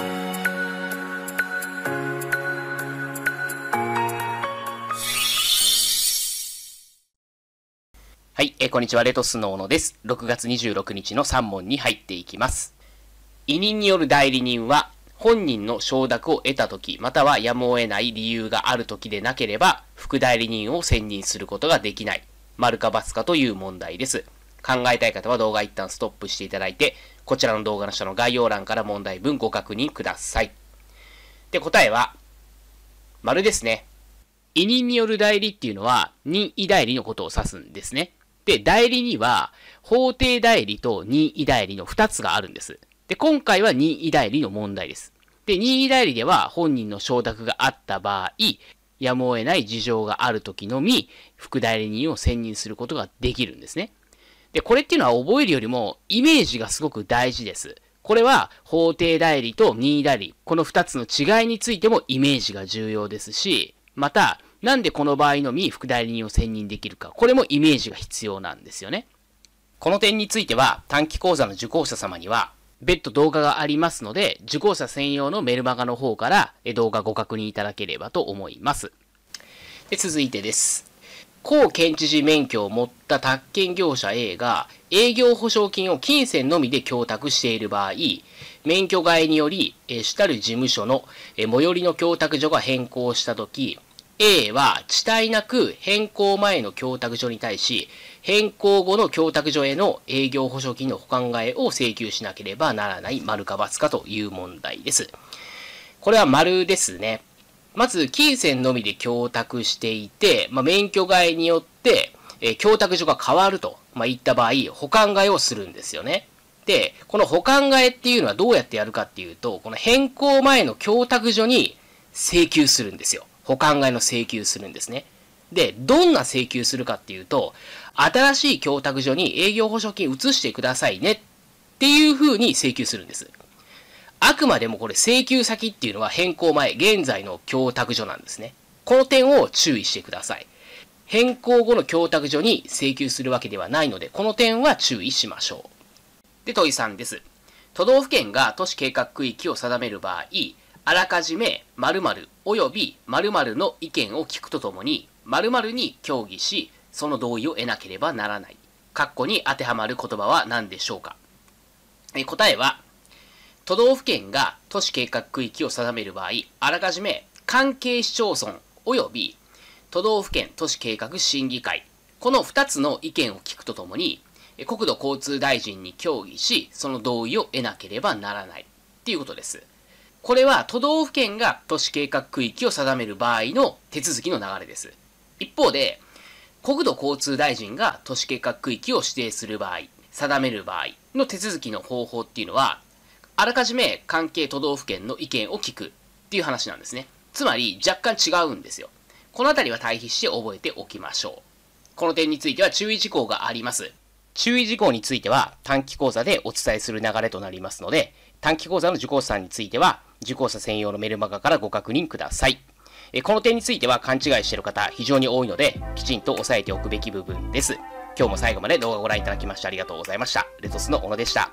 はい、えー、こんにちは、レトスの小野です。6月26日の3問に入っていきます。委任による代理人は、本人の承諾を得たとき、またはやむを得ない理由があるときでなければ、副代理人を選任することができない。丸か×かという問題です。考えたい方は動画一旦ストップしていただいて、こちらの動画の下の概要欄から問題文ご確認ください。で、答えは、丸ですね。委任による代理っていうのは、任意代理のことを指すんですね。で、代理には、法定代理と任意代理の2つがあるんです。で、今回は任意代理の問題です。で、任意代理では本人の承諾があった場合、やむを得ない事情がある時のみ、副代理人を選任することができるんですね。で、これっていうのは覚えるよりも、イメージがすごく大事です。これは法定代理と任意代理、この2つの違いについてもイメージが重要ですし、また、なんでこの場合のみ副代理人を選任できるか、これもイメージが必要なんですよね。この点については、短期講座の受講者様には、別途動画がありますので、受講者専用のメルマガの方から動画ご確認いただければと思います。で続いてです。高県知事免許を持った宅建業者 A が営業保証金を金銭のみで供託している場合、免許外により、主たる事務所の、最寄りの供託所が変更したとき、A は地滞なく変更前の供託所に対し、変更後の供託所への営業保証金の保管替えを請求しなければならない丸か×かという問題です。これは丸ですね。まず金銭のみで供託していて、まあ、免許外によって、えー、供託所が変わると、まあ、いった場合、保管替えをするんですよね。で、この保管替えっていうのはどうやってやるかっていうと、この変更前の供託所に請求するんですよ。保管買いの請求するんですね。で、どんな請求するかっていうと、新しい供託所に営業保証金移してくださいねっていうふうに請求するんです。あくまでもこれ請求先っていうのは変更前、現在の供託所なんですね。この点を注意してください。変更後の供託所に請求するわけではないので、この点は注意しましょう。で、問い3です。都道府県が都市計画区域を定める場合、あらかじめ〇〇及び〇〇の意見を聞くとともに、〇〇に協議し、その同意を得なければならない。括弧に当てはまる言葉は何でしょうか。え答えは、都道府県が都市計画区域を定める場合、あらかじめ関係市町村及び都道府県都市計画審議会、この2つの意見を聞くとともに、国土交通大臣に協議し、その同意を得なければならないっていうことです。これは都道府県が都市計画区域を定める場合の手続きの流れです。一方で、国土交通大臣が都市計画区域を指定する場合、定める場合の手続きの方法っていうのは、あらかじめ関係都道府県の意見を聞くっていう話なんですね。つまり若干違うんですよ。このあたりは対比して覚えておきましょう。この点については注意事項があります。注意事項については短期講座でお伝えする流れとなりますので、短期講座の受講者さんについては、受講者専用のメルマガからご確認ください。この点については勘違いしている方非常に多いので、きちんと押さえておくべき部分です。今日も最後まで動画をご覧いただきましてありがとうございました。レトスの小野でした。